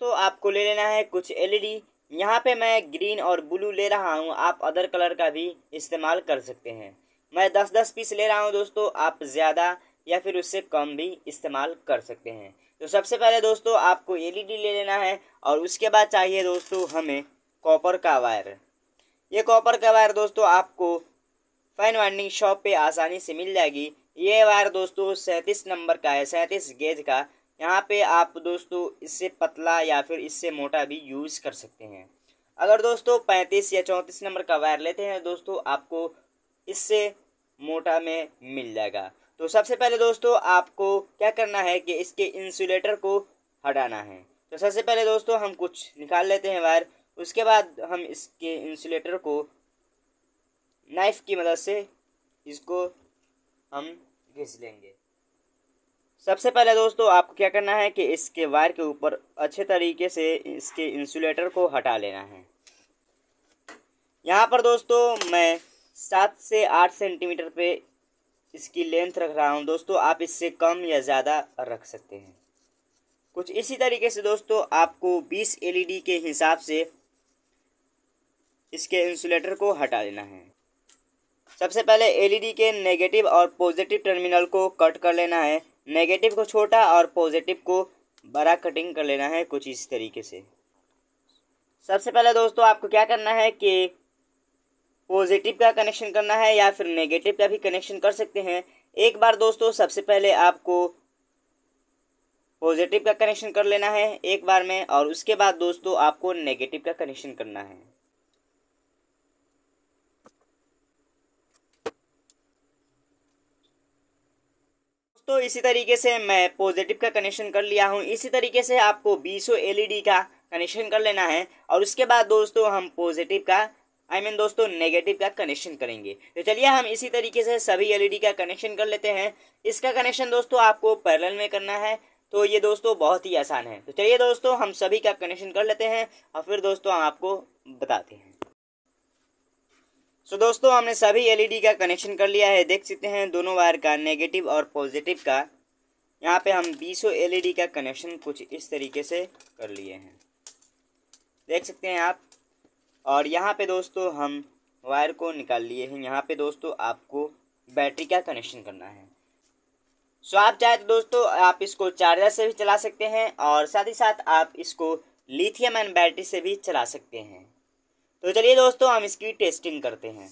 दोस्तों आपको ले लेना है कुछ एलईडी e यहाँ पे मैं ग्रीन और ब्लू ले रहा हूँ आप अदर कलर का भी इस्तेमाल कर सकते हैं मैं दस दस पीस ले रहा हूँ दोस्तों आप ज़्यादा या फिर उससे कम भी इस्तेमाल कर सकते हैं तो सबसे पहले दोस्तों आपको एलईडी e ले लेना है और उसके बाद चाहिए दोस्तों हमें कॉपर का वायर ये कॉपर का वायर दोस्तों आपको फाइन वाइंडिंग शॉप पे आसानी से मिल जाएगी ये वायर दोस्तों सैंतीस नंबर का है सैंतीस गेज का यहाँ पे आप दोस्तों इससे पतला या फिर इससे मोटा भी यूज़ कर सकते हैं अगर दोस्तों पैंतीस या चौंतीस नंबर का वायर लेते हैं दोस्तों आपको इससे मोटा में मिल जाएगा तो सबसे पहले दोस्तों आपको क्या करना है कि इसके इंसुलेटर को हटाना है तो सबसे पहले दोस्तों हम कुछ निकाल लेते हैं वायर उसके बाद हम इसके इंसुलेटर को नाइफ़ की मदद से इसको हम घिस लेंगे सबसे पहले दोस्तों आपको क्या करना है कि इसके वायर के ऊपर अच्छे तरीके से इसके इंसुलेटर को हटा लेना है यहाँ पर दोस्तों मैं सात से आठ सेंटीमीटर पे इसकी लेंथ रख रहा हूँ दोस्तों आप इससे कम या ज़्यादा रख सकते हैं कुछ इसी तरीके से दोस्तों आपको 20 एलईडी के हिसाब से इसके इंसुलेटर को हटा लेना है सबसे पहले एलईडी के नेगेटिव और पॉजिटिव टर्मिनल को कट कर लेना है नेगेटिव को छोटा और पॉजिटिव को बड़ा कटिंग कर लेना है कुछ इस तरीके से सबसे पहले दोस्तों आपको क्या करना है कि पॉजिटिव का कनेक्शन करना है या फिर नेगेटिव का भी कनेक्शन कर सकते हैं एक बार दोस्तों सबसे पहले आपको पॉजिटिव का कनेक्शन कर लेना है एक बार में और उसके बाद दोस्तों आपको नेगेटिव का कनेक्शन करना है दोस्तों इसी तरीके से मैं पॉजिटिव का कनेक्शन कर लिया हूँ इसी तरीके से आपको बीसो एल e का कनेक्शन कर लेना है और उसके बाद दोस्तों हम पॉजिटिव का आई I मीन mean दोस्तों नेगेटिव का कनेक्शन करेंगे तो चलिए हम इसी तरीके से सभी एलईडी e का कनेक्शन कर लेते हैं इसका कनेक्शन दोस्तों आपको पैरेलल में करना है तो ये दोस्तों बहुत ही आसान है तो चलिए दोस्तों हम सभी का कनेक्शन कर लेते हैं और फिर दोस्तों हम आपको बताते हैं सो so, दोस्तों हमने सभी एलईडी e का कनेक्शन कर लिया है देख सकते हैं दोनों वायर का नेगेटिव और पॉजिटिव का यहाँ पे हम बीसों एलईडी e का कनेक्शन कुछ इस तरीके से कर लिए हैं देख सकते हैं आप और यहाँ पे दोस्तों हम वायर को निकाल लिए हैं यहाँ पे दोस्तों आपको बैटरी का कनेक्शन करना है सो आप चाहे तो दोस्तों आप इसको चार्जर से भी चला सकते हैं और साथ ही साथ आप इसको लिथियम एंड बैटरी से भी चला सकते हैं तो चलिए दोस्तों हम इसकी टेस्टिंग करते हैं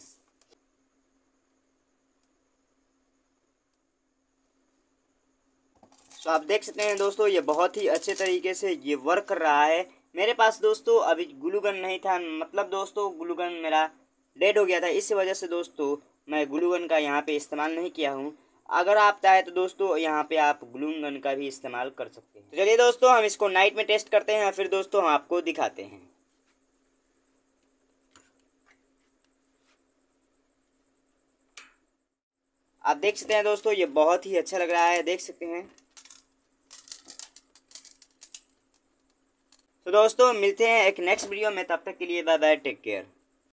तो आप देख सकते हैं दोस्तों ये बहुत ही अच्छे तरीके से ये वर्क कर रहा है मेरे पास दोस्तों अभी ग्लूगन नहीं था मतलब दोस्तों ग्लूगन मेरा डेड हो गया था इस वजह से दोस्तों मैं ग्लूगन का यहाँ पे इस्तेमाल नहीं किया हूँ अगर आप चाहें तो दोस्तों यहाँ पे आप ग्लूगन का भी इस्तेमाल कर सकते हैं तो चलिए दोस्तों हम इसको नाइट में टेस्ट करते हैं फिर दोस्तों हम आपको दिखाते हैं आप देख सकते हैं दोस्तों ये बहुत ही अच्छा लग रहा है देख सकते हैं तो दोस्तों मिलते हैं एक नेक्स्ट वीडियो में तब तक के लिए बाय बाय टेक केयर